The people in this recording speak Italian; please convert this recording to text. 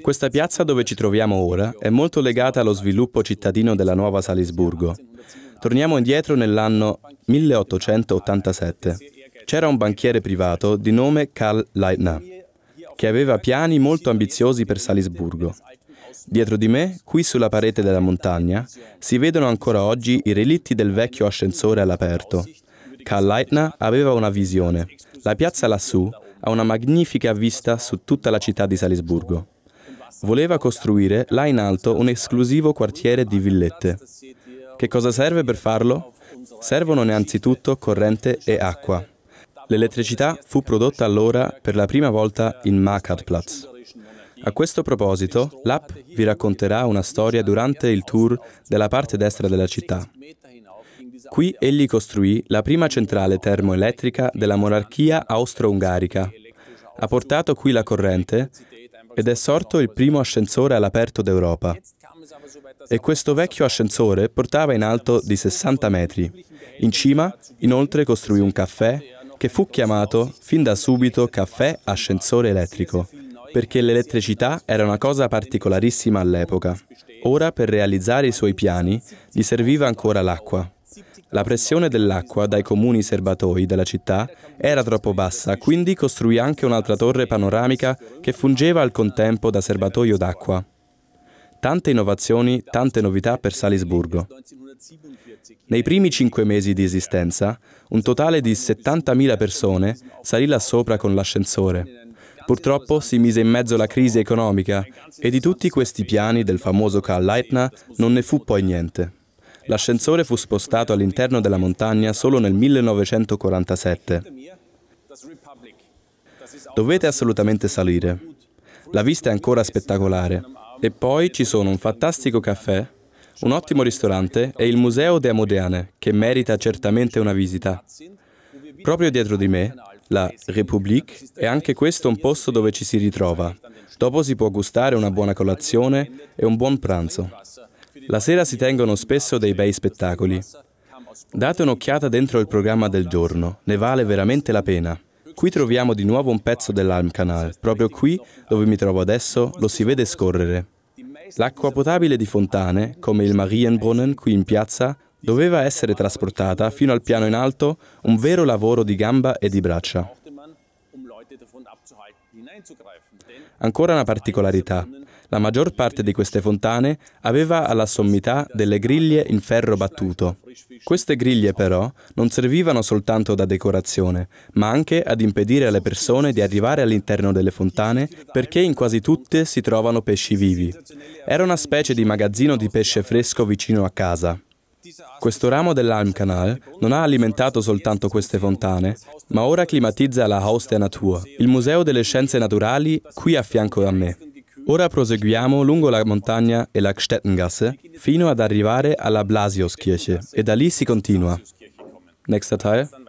Questa piazza dove ci troviamo ora è molto legata allo sviluppo cittadino della Nuova Salisburgo. Torniamo indietro nell'anno 1887. C'era un banchiere privato di nome Karl Leitner, che aveva piani molto ambiziosi per Salisburgo. Dietro di me, qui sulla parete della montagna, si vedono ancora oggi i relitti del vecchio ascensore all'aperto. Karl Leitner aveva una visione. La piazza lassù ha una magnifica vista su tutta la città di Salisburgo. Voleva costruire là in alto un esclusivo quartiere di villette. Che cosa serve per farlo? Servono innanzitutto corrente e acqua. L'elettricità fu prodotta allora per la prima volta in Makatplatz. A questo proposito, l'app vi racconterà una storia durante il tour della parte destra della città. Qui egli costruì la prima centrale termoelettrica della monarchia austro-ungarica. Ha portato qui la corrente ed è sorto il primo ascensore all'aperto d'Europa. E questo vecchio ascensore portava in alto di 60 metri. In cima, inoltre, costruì un caffè che fu chiamato fin da subito caffè ascensore elettrico, perché l'elettricità era una cosa particolarissima all'epoca. Ora, per realizzare i suoi piani, gli serviva ancora l'acqua. La pressione dell'acqua dai comuni serbatoi della città era troppo bassa, quindi costruì anche un'altra torre panoramica che fungeva al contempo da serbatoio d'acqua. Tante innovazioni, tante novità per Salisburgo. Nei primi cinque mesi di esistenza, un totale di 70.000 persone salì là sopra con l'ascensore. Purtroppo si mise in mezzo la crisi economica e di tutti questi piani del famoso Karl Leitner non ne fu poi niente. L'ascensore fu spostato all'interno della montagna solo nel 1947. Dovete assolutamente salire. La vista è ancora spettacolare. E poi ci sono un fantastico caffè, un ottimo ristorante e il Museo de Amodeane, che merita certamente una visita. Proprio dietro di me, la République, è anche questo un posto dove ci si ritrova. Dopo si può gustare una buona colazione e un buon pranzo. La sera si tengono spesso dei bei spettacoli. Date un'occhiata dentro il programma del giorno, ne vale veramente la pena. Qui troviamo di nuovo un pezzo dell'Alm dell'Almkanal, proprio qui dove mi trovo adesso lo si vede scorrere. L'acqua potabile di fontane, come il Marienbrunnen qui in piazza, doveva essere trasportata fino al piano in alto, un vero lavoro di gamba e di braccia. Ancora una particolarità. La maggior parte di queste fontane aveva alla sommità delle griglie in ferro battuto. Queste griglie però non servivano soltanto da decorazione, ma anche ad impedire alle persone di arrivare all'interno delle fontane perché in quasi tutte si trovano pesci vivi. Era una specie di magazzino di pesce fresco vicino a casa. Questo ramo dell'Almkanal non ha alimentato soltanto queste fontane, ma ora climatizza la Haus der Natur, il museo delle scienze naturali qui a fianco a me. Ora proseguiamo lungo la montagna e la Gstettengasse fino ad arrivare alla Blasiuskirche e da lì si continua. Nächster Teil.